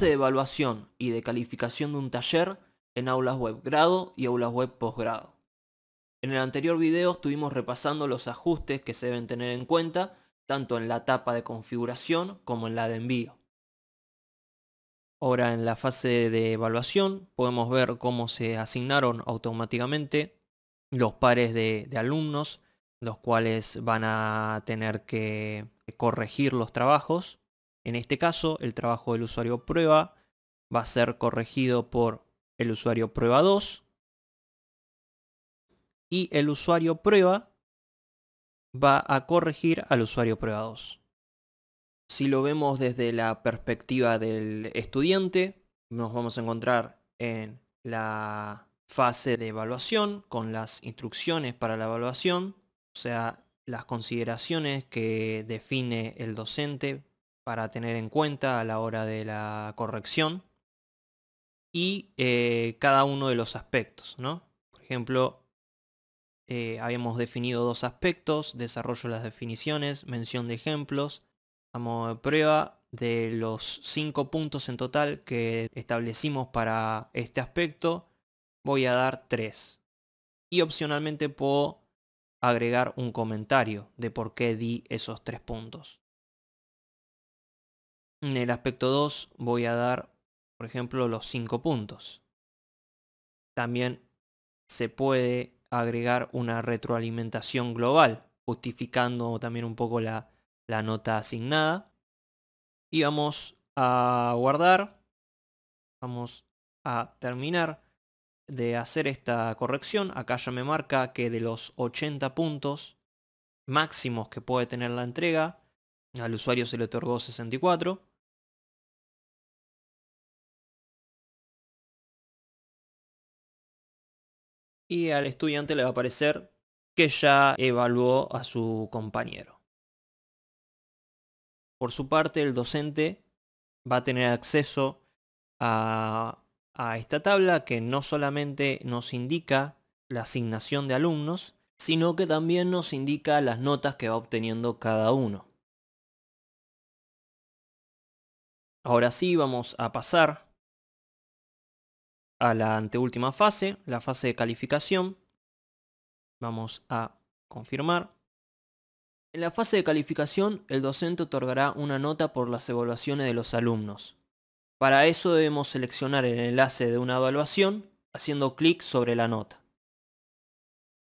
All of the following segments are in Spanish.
de evaluación y de calificación de un taller en aulas web grado y aulas web posgrado. En el anterior video estuvimos repasando los ajustes que se deben tener en cuenta tanto en la etapa de configuración como en la de envío. Ahora en la fase de evaluación podemos ver cómo se asignaron automáticamente los pares de alumnos, los cuales van a tener que corregir los trabajos en este caso, el trabajo del usuario prueba va a ser corregido por el usuario prueba 2. Y el usuario prueba va a corregir al usuario prueba 2. Si lo vemos desde la perspectiva del estudiante, nos vamos a encontrar en la fase de evaluación con las instrucciones para la evaluación, o sea, las consideraciones que define el docente para tener en cuenta a la hora de la corrección y eh, cada uno de los aspectos, ¿no? Por ejemplo, eh, habíamos definido dos aspectos, desarrollo de las definiciones, mención de ejemplos, a prueba de los cinco puntos en total que establecimos para este aspecto, voy a dar tres. Y opcionalmente puedo agregar un comentario de por qué di esos tres puntos. En el aspecto 2 voy a dar, por ejemplo, los 5 puntos. También se puede agregar una retroalimentación global, justificando también un poco la, nota asignada. Y vamos a guardar. Vamos a terminar de hacer esta corrección. Acá ya me marca que de los 80 puntos máximos que puede tener la entrega, al usuario se le otorgó 64. y al estudiante le va a aparecer que ya evaluó a su compañero. Por su parte, el docente va a tener acceso a, a esta tabla que no solamente nos indica la asignación de alumnos, sino que también nos indica las notas que va obteniendo cada uno. Ahora sí vamos a pasar a la anteúltima fase, la fase de calificación. Vamos a confirmar. En la fase de calificación, el docente otorgará una nota por las evaluaciones de los alumnos. Para eso debemos seleccionar el enlace de una evaluación haciendo clic sobre la nota.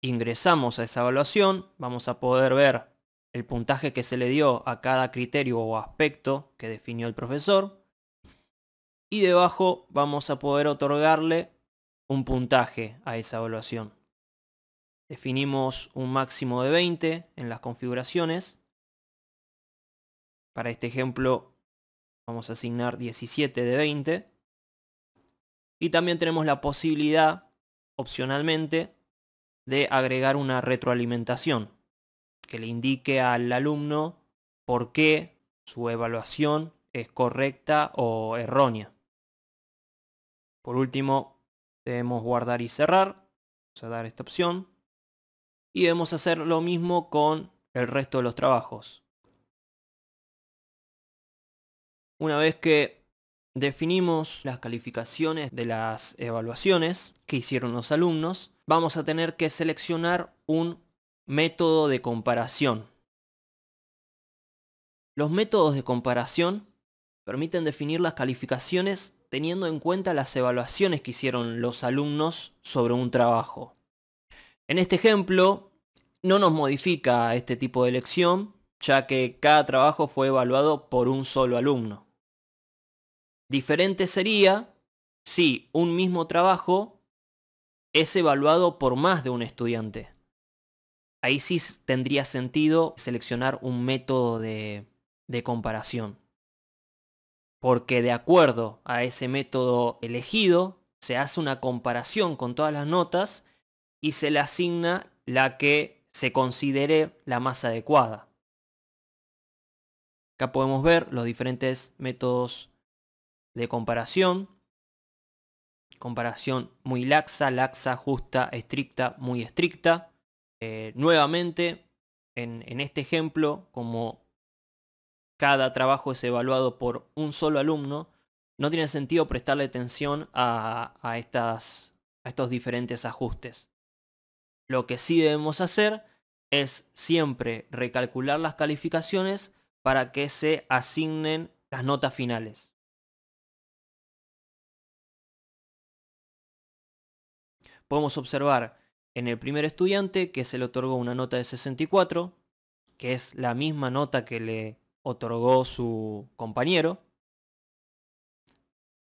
Ingresamos a esa evaluación, vamos a poder ver el puntaje que se le dio a cada criterio o aspecto que definió el profesor y debajo vamos a poder otorgarle un puntaje a esa evaluación. Definimos un máximo de 20 en las configuraciones. Para este ejemplo vamos a asignar 17 de 20. Y también tenemos la posibilidad, opcionalmente, de agregar una retroalimentación que le indique al alumno por qué su evaluación es correcta o errónea. Por último, debemos guardar y cerrar. Vamos a dar esta opción. Y debemos hacer lo mismo con el resto de los trabajos. Una vez que definimos las calificaciones de las evaluaciones que hicieron los alumnos, vamos a tener que seleccionar un método de comparación. Los métodos de comparación permiten definir las calificaciones teniendo en cuenta las evaluaciones que hicieron los alumnos sobre un trabajo. En este ejemplo, no nos modifica este tipo de lección, ya que cada trabajo fue evaluado por un solo alumno. Diferente sería si un mismo trabajo es evaluado por más de un estudiante. Ahí sí tendría sentido seleccionar un método de comparación porque de acuerdo a ese método elegido, se hace una comparación con todas las notas y se le asigna la que se considere la más adecuada. Acá podemos ver los diferentes métodos de comparación. Comparación muy laxa, laxa, justa, estricta, muy estricta. Eh, nuevamente, en este ejemplo, como cada trabajo es evaluado por un solo alumno, no tiene sentido prestarle atención a, estas, a estos diferentes ajustes. Lo que sí debemos hacer es siempre recalcular las calificaciones para que se asignen las notas finales. Podemos observar en el primer estudiante que se le otorgó una nota de 64, que es la misma nota que le otorgó su compañero.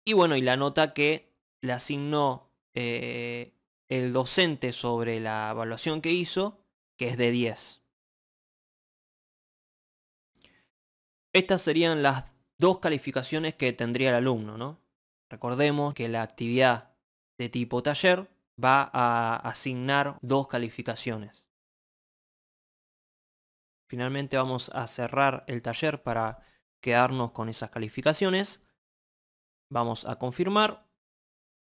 Y bueno, y la nota que le asignó eh, el docente sobre la evaluación que hizo, que es de 10. Estas serían las dos calificaciones que tendría el alumno, ¿no? Recordemos que la actividad de tipo taller va a asignar dos calificaciones. Finalmente vamos a cerrar el taller para quedarnos con esas calificaciones. Vamos a confirmar.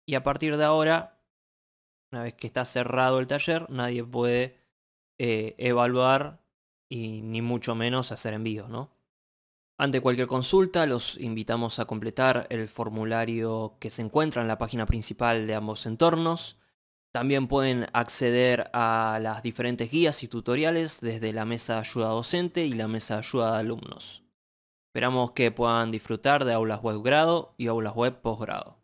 Y a partir de ahora, una vez que está cerrado el taller, nadie puede eh, evaluar y ni mucho menos hacer envío. ¿no? Ante cualquier consulta, los invitamos a completar el formulario que se encuentra en la página principal de ambos entornos. También pueden acceder a las diferentes guías y tutoriales desde la mesa de ayuda docente y la mesa de ayuda de alumnos. Esperamos que puedan disfrutar de aulas web grado y aulas web posgrado.